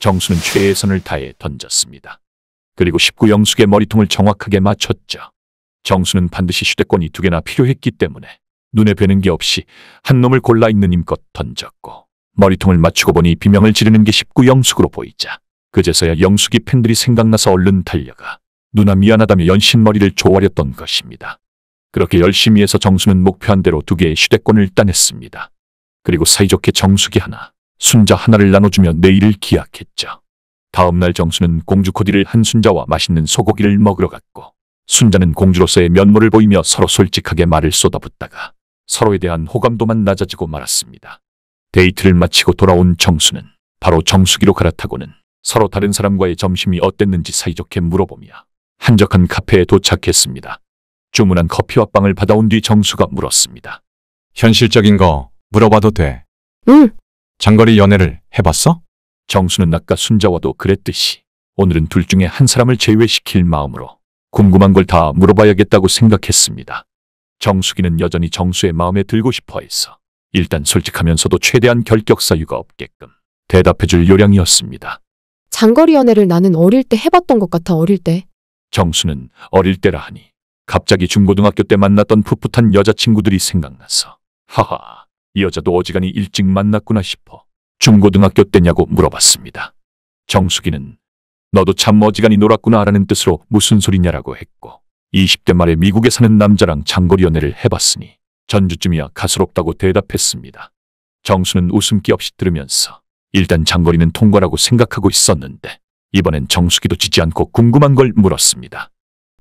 정수는 최선을 다해 던졌습니다. 그리고 19 영숙의 머리통을 정확하게 맞췄죠. 정수는 반드시 휴대권이 두 개나 필요했기 때문에 눈에 뵈는 게 없이 한 놈을 골라 있는 힘껏 던졌고 머리통을 맞추고 보니 비명을 지르는 게19 영숙으로 보이자 그제서야 영숙이 팬들이 생각나서 얼른 달려가 누나 미안하다며 연신 머리를 조아렸던 것입니다. 그렇게 열심히 해서 정수는 목표한 대로 두 개의 휴대권을 따냈습니다. 그리고 사이좋게 정수기 하나, 순자 하나를 나눠주며 내일을 기약했죠. 다음날 정수는 공주 코디를 한 순자와 맛있는 소고기를 먹으러 갔고 순자는 공주로서의 면모를 보이며 서로 솔직하게 말을 쏟아붓다가 서로에 대한 호감도만 낮아지고 말았습니다. 데이트를 마치고 돌아온 정수는 바로 정수기로 갈아타고는 서로 다른 사람과의 점심이 어땠는지 사이좋게 물어보며 한적한 카페에 도착했습니다. 주문한 커피와 빵을 받아온 뒤 정수가 물었습니다. 현실적인 거 물어봐도 돼. 응, 장거리 연애를 해봤어? 정수는 아까 순자와도 그랬듯이 오늘은 둘 중에 한 사람을 제외시킬 마음으로 궁금한 걸 다 물어봐야겠다고 생각했습니다. 정수기는 여전히 정수의 마음에 들고 싶어 했어. 일단 솔직하면서도 최대한 결격 사유가 없게끔 대답해줄 요량이었습니다. 장거리 연애를 나는 어릴 때 해봤던 것 같아 어릴 때. 정수는 어릴 때라 하니 갑자기 중고등학교 때 만났던 풋풋한 여자친구들이 생각났어. 하하. 이 여자도 어지간히 일찍 만났구나 싶어 중고등학교 때냐고 물어봤습니다. 정숙이는 너도 참 어지간히 놀았구나 라는 뜻으로 무슨 소리냐라고 했고 20대 말에 미국에 사는 남자랑 장거리 연애를 해봤으니 전주쯤이야 가스롭다고 대답했습니다. 정수는 웃음기 없이 들으면서 일단 장거리는 통과라고 생각하고 있었는데 이번엔 정수기도 지지 않고 궁금한 걸 물었습니다.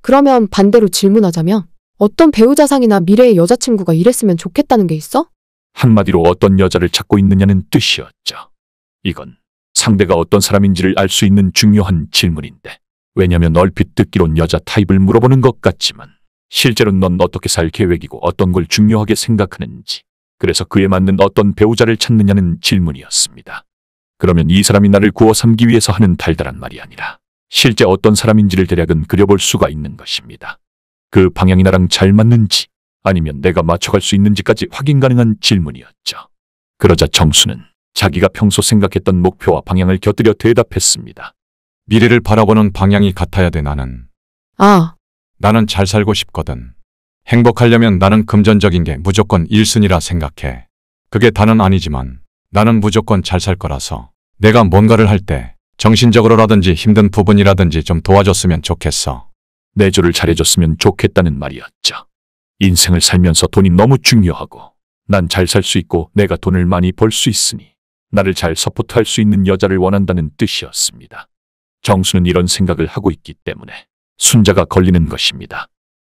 그러면 반대로 질문하자면 어떤 배우자상이나 미래의 여자친구가 이랬으면 좋겠다는 게 있어? 한마디로 어떤 여자를 찾고 있느냐는 뜻이었죠. 이건 상대가 어떤 사람인지를 알 수 있는 중요한 질문인데 왜냐면 얼핏 듣기론 여자 타입을 물어보는 것 같지만 실제로 넌 어떻게 살 계획이고 어떤 걸 중요하게 생각하는지 그래서 그에 맞는 어떤 배우자를 찾느냐는 질문이었습니다. 그러면 이 사람이 나를 구워 삼기 위해서 하는 달달한 말이 아니라 실제 어떤 사람인지를 대략은 그려볼 수가 있는 것입니다. 그 방향이 나랑 잘 맞는지 아니면 내가 맞춰갈 수 있는지까지 확인 가능한 질문이었죠. 그러자 정수는 자기가 평소 생각했던 목표와 방향을 곁들여 대답했습니다. 미래를 바라보는 방향이 같아야 돼 나는. 아, 나는 잘 살고 싶거든. 행복하려면 나는 금전적인 게 무조건 1순위라 생각해. 그게 다는 아니지만 나는 무조건 잘 살 거라서 내가 뭔가를 할 때 정신적으로라든지 힘든 부분이라든지 좀 도와줬으면 좋겠어. 내조를 잘해줬으면 좋겠다는 말이었죠. 인생을 살면서 돈이 너무 중요하고 난 잘 살 수 있고 내가 돈을 많이 벌 수 있으니 나를 잘 서포트할 수 있는 여자를 원한다는 뜻이었습니다. 정수는 이런 생각을 하고 있기 때문에 순자가 걸리는 것입니다.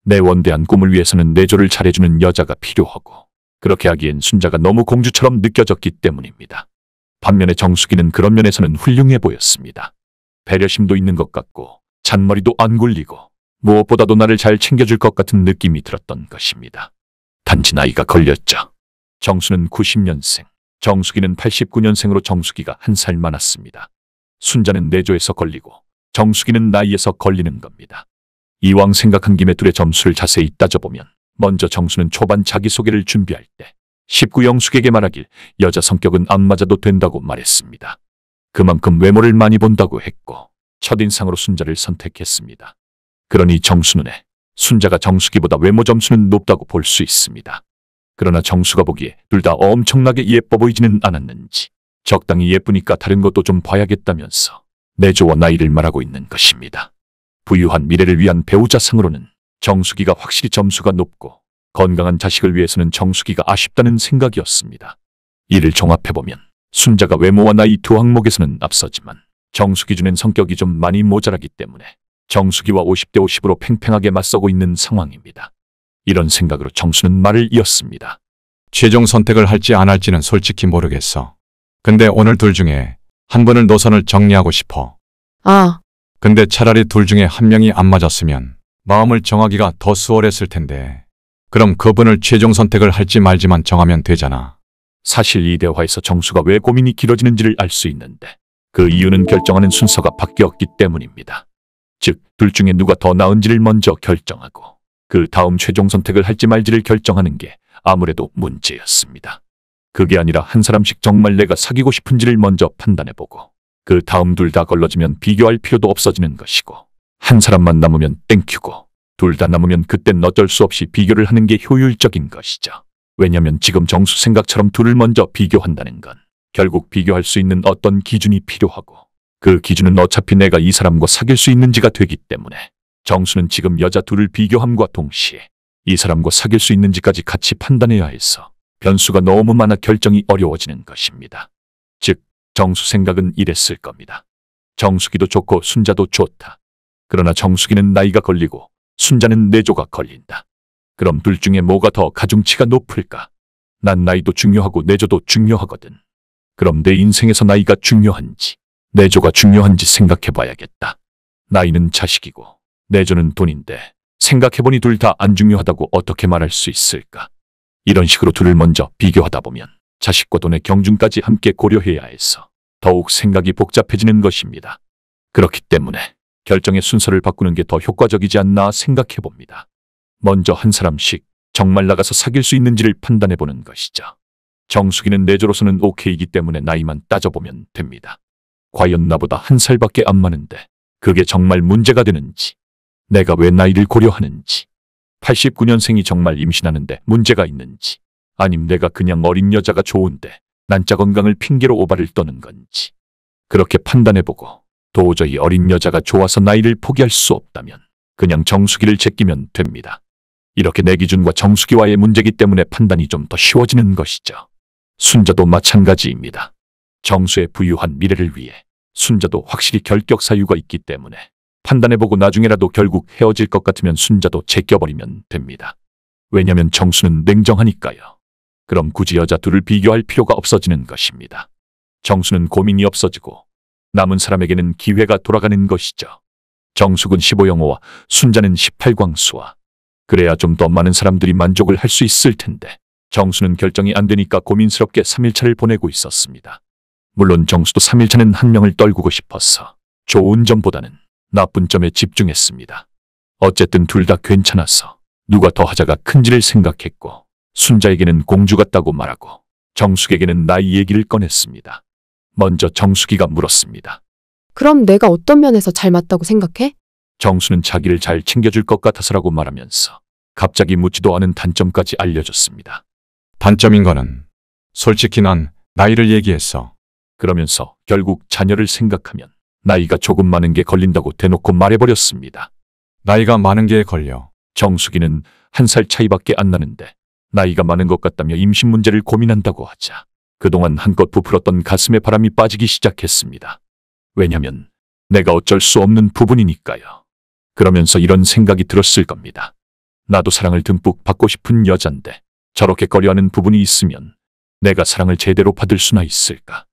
내 원대한 꿈을 위해서는 내조를 잘해주는 여자가 필요하고 그렇게 하기엔 순자가 너무 공주처럼 느껴졌기 때문입니다. 반면에 정수기는 그런 면에서는 훌륭해 보였습니다. 배려심도 있는 것 같고 잔머리도 안 굴리고 무엇보다도 나를 잘 챙겨줄 것 같은 느낌이 들었던 것입니다. 단지 나이가 걸렸죠. 정수는 90년생, 정수기는 89년생으로 정수기가 한 살 많았습니다. 순자는 내조에서 네 걸리고 정수기는 나이에서 걸리는 겁니다. 이왕 생각한 김에 둘의 점수를 자세히 따져보면 먼저 정수는 초반 자기소개를 준비할 때 19영숙에게 말하길 여자 성격은 안 맞아도 된다고 말했습니다. 그만큼 외모를 많이 본다고 했고 첫인상으로 순자를 선택했습니다. 그러니 정수는에 순자가 정수기보다 외모 점수는 높다고 볼 수 있습니다. 그러나 정수가 보기에 둘 다 엄청나게 예뻐 보이지는 않았는지 적당히 예쁘니까 다른 것도 좀 봐야겠다면서 내조와 나이를 말하고 있는 것입니다. 부유한 미래를 위한 배우자상으로는 정수기가 확실히 점수가 높고 건강한 자식을 위해서는 정수기가 아쉽다는 생각이었습니다. 이를 종합해보면 순자가 외모와 나이 두 항목에서는 앞서지만 정수기준엔 성격이 좀 많이 모자라기 때문에 정수기와 50대 50으로 팽팽하게 맞서고 있는 상황입니다. 이런 생각으로 정수는 말을 이었습니다. 최종 선택을 할지 안 할지는 솔직히 모르겠어. 근데 오늘 둘 중에 한 분을 노선을 정리하고 싶어. 아, 근데 차라리 둘 중에 한 명이 안 맞았으면 마음을 정하기가 더 수월했을 텐데. 그럼 그분을 최종 선택을 할지 말지만 정하면 되잖아. 사실 이 대화에서 정수가 왜 고민이 길어지는지를 알 수 있는데 그 이유는 결정하는 순서가 바뀌었기 때문입니다. 둘 중에 누가 더 나은지를 먼저 결정하고 그 다음 최종 선택을 할지 말지를 결정하는 게 아무래도 문제였습니다. 그게 아니라 한 사람씩 정말 내가 사귀고 싶은지를 먼저 판단해보고 그 다음 둘 다 걸러지면 비교할 필요도 없어지는 것이고 한 사람만 남으면 땡큐고 둘 다 남으면 그땐 어쩔 수 없이 비교를 하는 게 효율적인 것이죠. 왜냐면 지금 정수 생각처럼 둘을 먼저 비교한다는 건 결국 비교할 수 있는 어떤 기준이 필요하고 그 기준은 어차피 내가 이 사람과 사귈 수 있는지가 되기 때문에 정수는 지금 여자 둘을 비교함과 동시에 이 사람과 사귈 수 있는지까지 같이 판단해야 해서 변수가 너무 많아 결정이 어려워지는 것입니다. 즉, 정수 생각은 이랬을 겁니다. 정수기도 좋고 순자도 좋다. 그러나 정수기는 나이가 걸리고 순자는 내조가 걸린다. 그럼 둘 중에 뭐가 더 가중치가 높을까? 난 나이도 중요하고 내조도 중요하거든. 그럼 내 인생에서 나이가 중요한지 내조가 중요한지 생각해봐야겠다. 나이는 자식이고 내조는 돈인데 생각해보니 둘 다 안 중요하다고 어떻게 말할 수 있을까? 이런 식으로 둘을 먼저 비교하다 보면 자식과 돈의 경중까지 함께 고려해야 해서 더욱 생각이 복잡해지는 것입니다. 그렇기 때문에 결정의 순서를 바꾸는 게 더 효과적이지 않나 생각해봅니다. 먼저 한 사람씩 정말 나가서 사귈 수 있는지를 판단해보는 것이죠. 정수기는 내조로서는 오케이이기 때문에 나이만 따져보면 됩니다. 과연 나보다 한 살밖에 안 많은데 그게 정말 문제가 되는지 내가 왜 나이를 고려하는지 89년생이 정말 임신하는데 문제가 있는지 아님 내가 그냥 어린 여자가 좋은데 난자 건강을 핑계로 오바를 떠는 건지 그렇게 판단해보고 도저히 어린 여자가 좋아서 나이를 포기할 수 없다면 그냥 정수기를 제끼면 됩니다. 이렇게 내 기준과 정수기와의 문제기 때문에 판단이 좀 더 쉬워지는 것이죠. 순자도 마찬가지입니다. 정수의 부유한 미래를 위해 순자도 확실히 결격 사유가 있기 때문에 판단해보고 나중에라도 결국 헤어질 것 같으면 순자도 제껴버리면 됩니다. 왜냐면 정수는 냉정하니까요. 그럼 굳이 여자 둘을 비교할 필요가 없어지는 것입니다. 정수는 고민이 없어지고 남은 사람에게는 기회가 돌아가는 것이죠. 정수은 15영호와 순자는 18광수와 그래야 좀 더 많은 사람들이 만족을 할 수 있을 텐데 정수는 결정이 안 되니까 고민스럽게 3일차를 보내고 있었습니다. 물론 정수도 3일차는 한 명을 떨구고 싶었어. 좋은 점보다는 나쁜 점에 집중했습니다. 어쨌든 둘 다 괜찮았어. 누가 더 하자가 큰지를 생각했고 순자에게는 공주 같다고 말하고 정숙에게는 나이 얘기를 꺼냈습니다. 먼저 정숙이가 물었습니다. 그럼 내가 어떤 면에서 잘 맞다고 생각해? 정수는 자기를 잘 챙겨줄 것 같아서라고 말하면서 갑자기 묻지도 않은 단점까지 알려줬습니다. 단점인 거는 솔직히 난 나이를 얘기했어. 그러면서 결국 자녀를 생각하면 나이가 조금 많은 게 걸린다고 대놓고 말해버렸습니다. 나이가 많은 게 걸려. 정숙이는 한 살 차이밖에 안 나는데 나이가 많은 것 같다며 임신 문제를 고민한다고 하자 그동안 한껏 부풀었던 가슴에 바람이 빠지기 시작했습니다. 왜냐면 내가 어쩔 수 없는 부분이니까요. 그러면서 이런 생각이 들었을 겁니다. 나도 사랑을 듬뿍 받고 싶은 여잔데 저렇게 꺼려하는 부분이 있으면 내가 사랑을 제대로 받을 수나 있을까?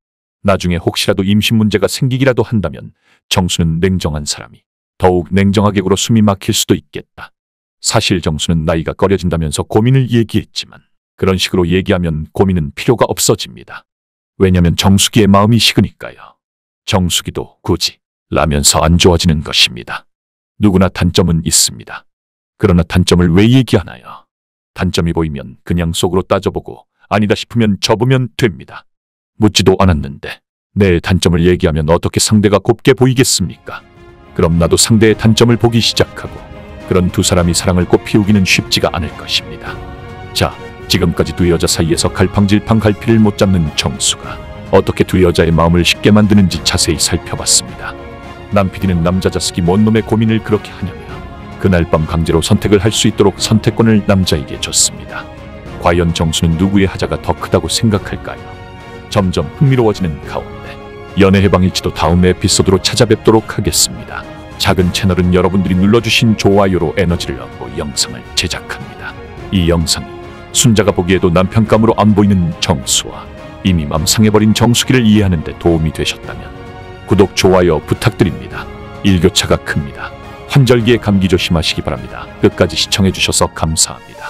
나중에 혹시라도 임신 문제가 생기기라도 한다면 정수는 냉정한 사람이 더욱 냉정하게 굴어 숨이 막힐 수도 있겠다. 사실 정수는 나이가 꺼려진다면서 고민을 얘기했지만 그런 식으로 얘기하면 고민은 필요가 없어집니다. 왜냐면 정수기의 마음이 식으니까요. 정수기도 굳이 라면서 안 좋아지는 것입니다. 누구나 단점은 있습니다. 그러나 단점을 왜 얘기하나요? 단점이 보이면 그냥 속으로 따져보고 아니다 싶으면 접으면 됩니다. 묻지도 않았는데 내 단점을 얘기하면 어떻게 상대가 곱게 보이겠습니까? 그럼 나도 상대의 단점을 보기 시작하고 그런 두 사람이 사랑을 꽃 피우기는 쉽지가 않을 것입니다. 자, 지금까지 두 여자 사이에서 갈팡질팡 갈피를 못 잡는 정수가 어떻게 두 여자의 마음을 쉽게 만드는지 자세히 살펴봤습니다. 남피디는 남자 자식이 뭔 놈의 고민을 그렇게 하냐며 그날 밤 강제로 선택을 할 수 있도록 선택권을 남자에게 줬습니다. 과연 정수는 누구의 하자가 더 크다고 생각할까요? 점점 흥미로워지는 가운데 연애 해방일 지도 다음 에피소드로 찾아뵙도록 하겠습니다. 작은 채널은 여러분들이 눌러주신 좋아요로 에너지를 얻고 영상을 제작합니다. 이영상은 순자가 보기에도 남편감으로 안 보이는 정수와 이미 맘상해버린 정수기를 이해하는 데 도움이 되셨다면 구독, 좋아요 부탁드립니다. 일교차가 큽니다. 환절기에 감기 조심하시기 바랍니다. 끝까지 시청해주셔서 감사합니다.